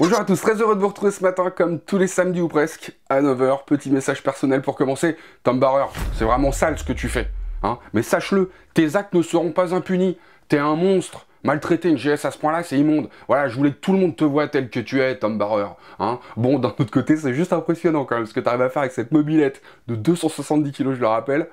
Bonjour à tous, très heureux de vous retrouver ce matin, comme tous les samedis ou presque, à 9h. Petit message personnel pour commencer. Tom Barreur, c'est vraiment sale ce que tu fais. Hein Mais sache-le, tes actes ne seront pas impunis. T'es un monstre. Maltraiter une GS à ce point-là, c'est immonde. Voilà, je voulais que tout le monde te voit tel que tu es, Tom Barreur, Hein bon, d'un autre côté, c'est juste impressionnant quand même ce que tu arrives à faire avec cette mobilette de 270 kg, je le rappelle.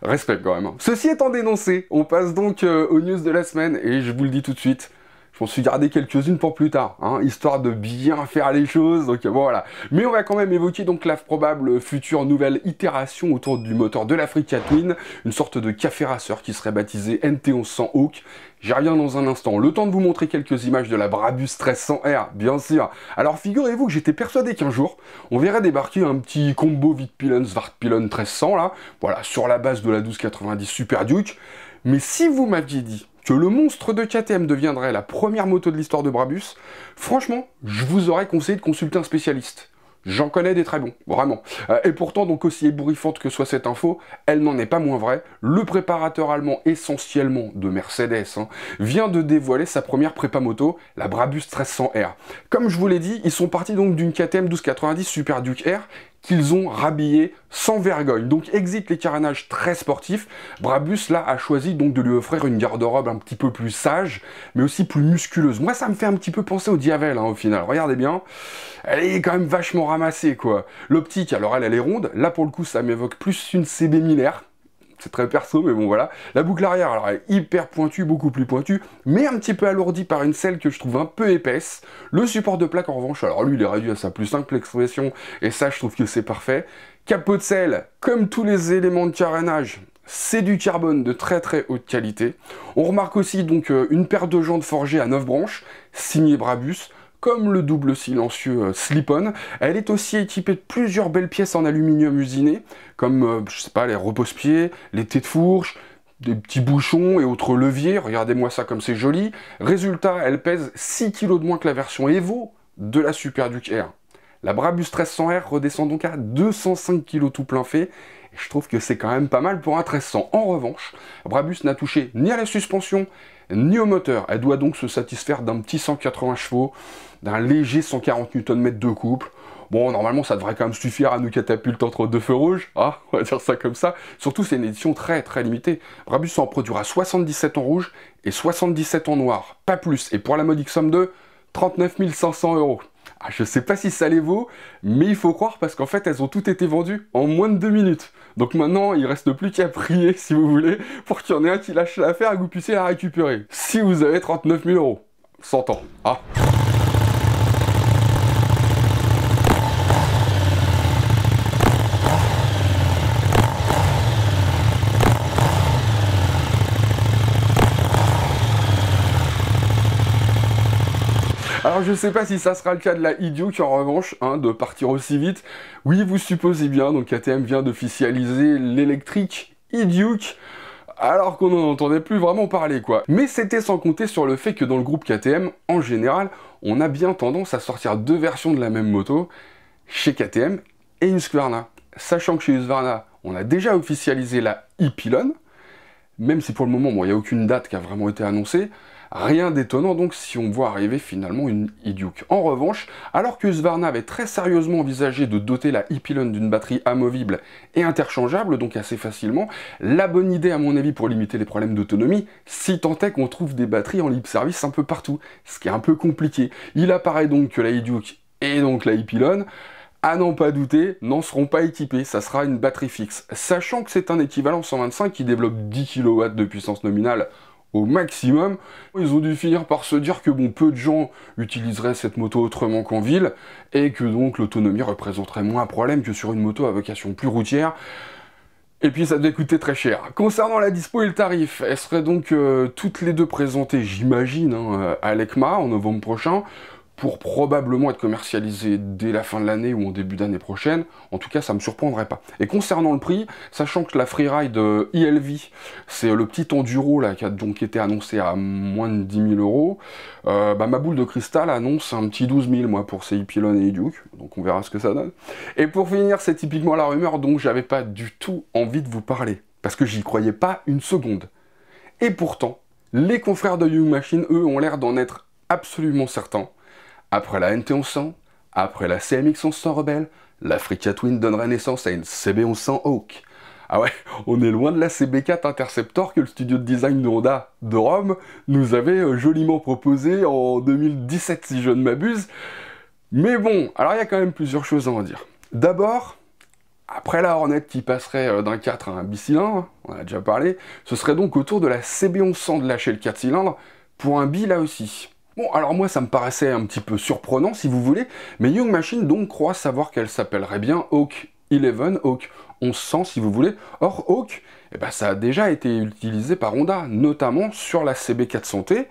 Respect quand même. Hein. Ceci étant dénoncé, on passe donc euh, aux news de la semaine et je vous le dis tout de suite, m'en suis gardé quelques-unes pour plus tard, hein, histoire de bien faire les choses, donc voilà. Mais on va quand même évoquer donc la probable future nouvelle itération autour du moteur de l'Africa Twin, une sorte de café rasseur qui serait baptisé NT1100 Hawk, J'y reviens dans un instant. Le temps de vous montrer quelques images de la Brabus 1300R, bien sûr. Alors figurez-vous que j'étais persuadé qu'un jour, on verrait débarquer un petit combo Vitpilon Svartpilon 1300 là, voilà, sur la base de la 1290 Super Duke. Mais si vous m'aviez dit que le monstre de KTM deviendrait la première moto de l'histoire de Brabus, franchement, je vous aurais conseillé de consulter un spécialiste. J'en connais des très bons, vraiment. Euh, et pourtant, donc aussi ébouriffante que soit cette info, elle n'en est pas moins vraie. Le préparateur allemand, essentiellement de Mercedes, hein, vient de dévoiler sa première prépa moto, la Brabus 1300R. Comme je vous l'ai dit, ils sont partis donc d'une KTM 1290 Super Duke R qu'ils ont rhabillé sans vergogne. Donc exit les carénages très sportifs. Brabus là a choisi donc de lui offrir une garde-robe un petit peu plus sage, mais aussi plus musculeuse. Moi ça me fait un petit peu penser au Diavel hein, au final. Regardez bien, elle est quand même vachement ramassée quoi. L'optique, alors elle elle est ronde. Là pour le coup ça m'évoque plus une CB Miller c'est très perso, mais bon voilà. La boucle arrière, alors est hyper pointue, beaucoup plus pointue, mais un petit peu alourdie par une selle que je trouve un peu épaisse. Le support de plaque en revanche, alors lui il est réduit à sa plus simple expression, et ça je trouve que c'est parfait. Capot de selle, comme tous les éléments de carénage, c'est du carbone de très très haute qualité. On remarque aussi donc euh, une paire de jantes forgées à 9 branches, signée Brabus comme le double silencieux euh, Slip-on. Elle est aussi équipée de plusieurs belles pièces en aluminium usiné, comme, euh, je sais pas, les repose-pieds, les têtes de fourche, des petits bouchons et autres leviers, regardez-moi ça comme c'est joli. Résultat, elle pèse 6 kg de moins que la version Evo de la Super Duke Air. La Brabus 1300R redescend donc à 205 kg tout plein fait, et je trouve que c'est quand même pas mal pour un 1300. En revanche, Brabus n'a touché ni à la suspension, ni au moteur. Elle doit donc se satisfaire d'un petit 180 chevaux, d'un léger 140 Nm de couple, Bon, normalement, ça devrait quand même suffire à nous catapulter entre deux feux rouges, ah, on va dire ça comme ça. Surtout, c'est une édition très très limitée. Brabus en produira 77 en rouge et 77 en noir, pas plus. Et pour la modique somme de 39 500 euros. Ah, je sais pas si ça les vaut, mais il faut croire parce qu'en fait, elles ont toutes été vendues en moins de deux minutes. Donc maintenant, il reste plus qu'à prier, si vous voulez, pour qu'il y en ait un qui lâche l'affaire et que vous puissiez la récupérer. Si vous avez 39 000 euros. 100 ans. Ah Alors je sais pas si ça sera le cas de la iDuke en revanche, hein, de partir aussi vite. Oui, vous supposez bien, donc KTM vient d'officialiser l'électrique Iduke alors qu'on n'en entendait plus vraiment parler quoi. Mais c'était sans compter sur le fait que dans le groupe KTM, en général, on a bien tendance à sortir deux versions de la même moto, chez KTM et Husqvarna. Sachant que chez Husqvarna, on a déjà officialisé la e-pylon, même si pour le moment, il n'y a aucune date qui a vraiment été annoncée, Rien d'étonnant donc si on voit arriver finalement une E-Duke. En revanche, alors que Svarna avait très sérieusement envisagé de doter la Hypilon d'une batterie amovible et interchangeable, donc assez facilement, la bonne idée à mon avis pour limiter les problèmes d'autonomie, si tant est qu'on trouve des batteries en libre service un peu partout, ce qui est un peu compliqué. Il apparaît donc que la E-Duke et donc la Hypilon à n'en pas douter, n'en seront pas équipées, ça sera une batterie fixe. Sachant que c'est un équivalent 125 qui développe 10 kW de puissance nominale au maximum. Ils ont dû finir par se dire que bon, peu de gens utiliseraient cette moto autrement qu'en ville, et que donc l'autonomie représenterait moins un problème que sur une moto à vocation plus routière. Et puis ça devait coûter très cher. Concernant la dispo et le tarif, elles seraient donc euh, toutes les deux présentées, j'imagine, hein, à l'ECMA en novembre prochain pour probablement être commercialisé dès la fin de l'année ou en début d'année prochaine. En tout cas, ça ne me surprendrait pas. Et concernant le prix, sachant que la Freeride ILV, euh, e c'est euh, le petit enduro là, qui a donc été annoncé à moins de 10 000 euros, euh, bah, ma boule de cristal annonce un petit 12 000 pour ces Pilon et Duke. Donc on verra ce que ça donne. Et pour finir, c'est typiquement la rumeur dont j'avais pas du tout envie de vous parler. Parce que j'y croyais pas une seconde. Et pourtant, les confrères de Young Machine, eux, ont l'air d'en être absolument certains. Après la NT1100, après la CMX1100 Rebelle, l'Africa Twin donnerait naissance à une CB1100 Hawk. Ah ouais, on est loin de la CB4 Interceptor que le studio de design de Honda de Rome nous avait euh, joliment proposé en 2017 si je ne m'abuse. Mais bon, alors il y a quand même plusieurs choses à en dire. D'abord, après la Hornet qui passerait euh, d'un 4 à un bicylindre, on a déjà parlé, ce serait donc autour de la CB1100 de lâcher le 4 cylindre pour un bi là aussi. E Bon, alors moi, ça me paraissait un petit peu surprenant, si vous voulez, mais Young Machine, donc, croit savoir qu'elle s'appellerait bien Hawk 11, Hawk 1100, si vous voulez. Or, Hawk, et eh ben, ça a déjà été utilisé par Honda, notamment sur la CB400T.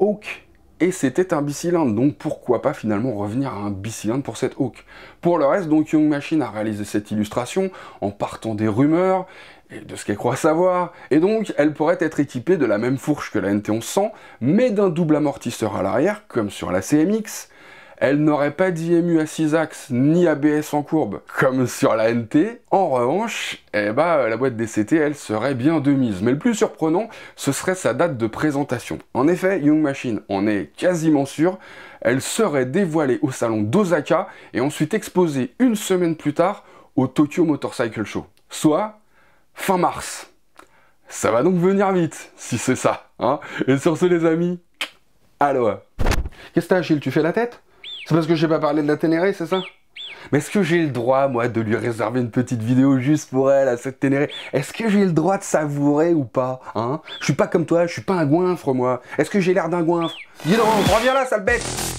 Hawk et c'était un bicylindre, donc pourquoi pas finalement revenir à un bicylindre pour cette Hawk. Pour le reste, donc Young Machine a réalisé cette illustration en partant des rumeurs, et de ce qu'elle croit savoir, et donc elle pourrait être équipée de la même fourche que la NT1100, mais d'un double amortisseur à l'arrière, comme sur la CMX. Elle n'aurait pas d'IMU à 6 axes, ni ABS en courbe, comme sur la NT. En revanche, eh bah, la boîte DCT, elle serait bien de mise. Mais le plus surprenant, ce serait sa date de présentation. En effet, Young Machine, on est quasiment sûr, elle serait dévoilée au salon d'Osaka et ensuite exposée une semaine plus tard au Tokyo Motorcycle Show. Soit fin mars. Ça va donc venir vite, si c'est ça. Hein. Et sur ce, les amis, allô. Qu'est-ce que t'as, Gilles, Tu fais la tête C'est parce que j'ai pas parlé de la Ténéré, c'est ça mais est-ce que j'ai le droit, moi, de lui réserver une petite vidéo juste pour elle, à cette ténéré Est-ce que j'ai le droit de savourer ou pas Hein Je suis pas comme toi, je suis pas un goinfre, moi. Est-ce que j'ai l'air d'un goinfre Dis donc, reviens là, sale bête